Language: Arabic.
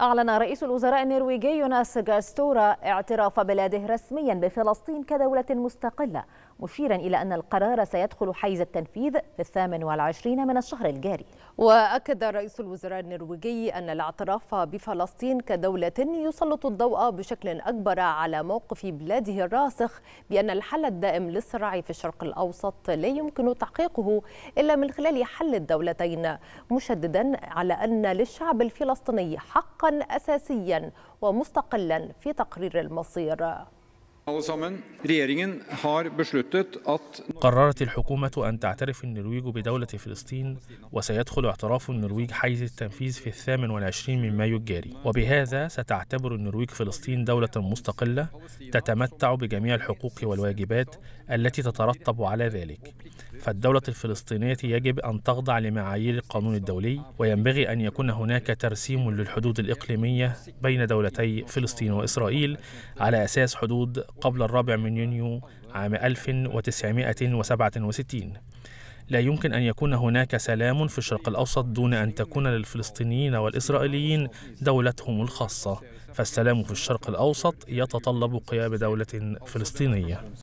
أعلن رئيس الوزراء النرويجي يوناس جاستورا اعتراف بلاده رسميا بفلسطين كدولة مستقلة مشيرا إلى أن القرار سيدخل حيز التنفيذ في الثامن والعشرين من الشهر الجاري وأكد رئيس الوزراء النرويجي أن الاعتراف بفلسطين كدولة يسلط الضوء بشكل أكبر على موقف بلاده الراسخ بأن الحل الدائم للصراع في الشرق الأوسط لا يمكن تحقيقه إلا من خلال حل الدولتين مشددا على أن للشعب الفلسطيني حق حقا أساسيا ومستقلا في تقرير المصير قررت الحكومة أن تعترف النرويج بدولة فلسطين وسيدخل اعتراف النرويج حيز التنفيذ في الثامن والعشرين من مايو الجاري وبهذا ستعتبر النرويج فلسطين دولة مستقلة تتمتع بجميع الحقوق والواجبات التي تترتب على ذلك فالدولة الفلسطينية يجب أن تخضع لمعايير القانون الدولي وينبغي أن يكون هناك ترسيم للحدود الإقليمية بين دولتي فلسطين وإسرائيل على أساس حدود قبل الرابع من يونيو عام 1967 لا يمكن أن يكون هناك سلام في الشرق الأوسط دون أن تكون للفلسطينيين والإسرائيليين دولتهم الخاصة فالسلام في الشرق الأوسط يتطلب قيام دولة فلسطينية